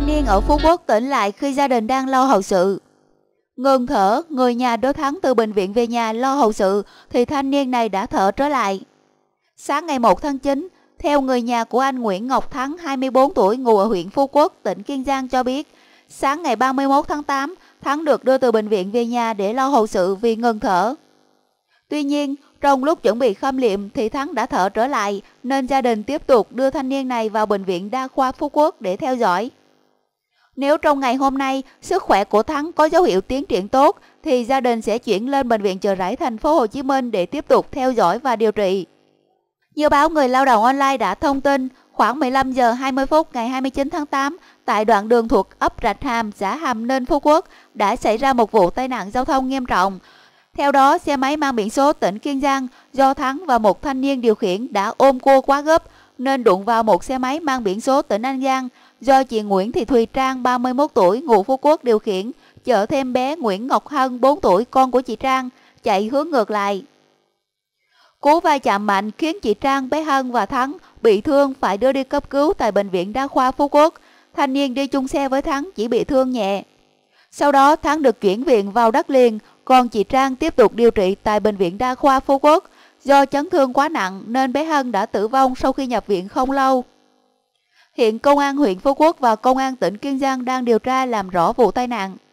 thanh niên ở Phú Quốc tỉnh lại khi gia đình đang lo hậu sự. Ngừng thở, người nhà đối thắng từ bệnh viện về nhà lo hậu sự thì thanh niên này đã thở trở lại. Sáng ngày 1 tháng 9, theo người nhà của anh Nguyễn Ngọc Thắng, 24 tuổi, ngụ ở huyện Phú Quốc, tỉnh Kiên Giang cho biết, sáng ngày 31 tháng 8, Thắng được đưa từ bệnh viện về nhà để lo hậu sự vì ngừng thở. Tuy nhiên, trong lúc chuẩn bị khâm liệm thì Thắng đã thở trở lại nên gia đình tiếp tục đưa thanh niên này vào bệnh viện đa khoa Phú Quốc để theo dõi. Nếu trong ngày hôm nay sức khỏe của Thắng có dấu hiệu tiến triển tốt thì gia đình sẽ chuyển lên bệnh viện chợ rẫy thành phố Hồ Chí Minh để tiếp tục theo dõi và điều trị. Như báo Người Lao động Online đã thông tin, khoảng 15 giờ 20 phút ngày 29 tháng 8, tại đoạn đường thuộc ấp Rạch Hàm, xã Hàm Ninh, Phú Quốc đã xảy ra một vụ tai nạn giao thông nghiêm trọng. Theo đó, xe máy mang biển số tỉnh Kiên Giang do Thắng và một thanh niên điều khiển đã ôm cua quá gấp nên đụng vào một xe máy mang biển số tỉnh An Giang do chị Nguyễn Thị Thùy Trang 31 tuổi, ngụ Phú Quốc điều khiển, chở thêm bé Nguyễn Ngọc Hân 4 tuổi, con của chị Trang, chạy hướng ngược lại. Cú va chạm mạnh khiến chị Trang, bé Hân và Thắng bị thương phải đưa đi cấp cứu tại Bệnh viện Đa khoa Phú Quốc. Thanh niên đi chung xe với Thắng chỉ bị thương nhẹ. Sau đó Thắng được chuyển viện vào đất liền, còn chị Trang tiếp tục điều trị tại Bệnh viện Đa khoa Phú Quốc. Do chấn thương quá nặng nên bé Hân đã tử vong sau khi nhập viện không lâu. Hiện Công an huyện Phú Quốc và Công an tỉnh Kiên Giang đang điều tra làm rõ vụ tai nạn.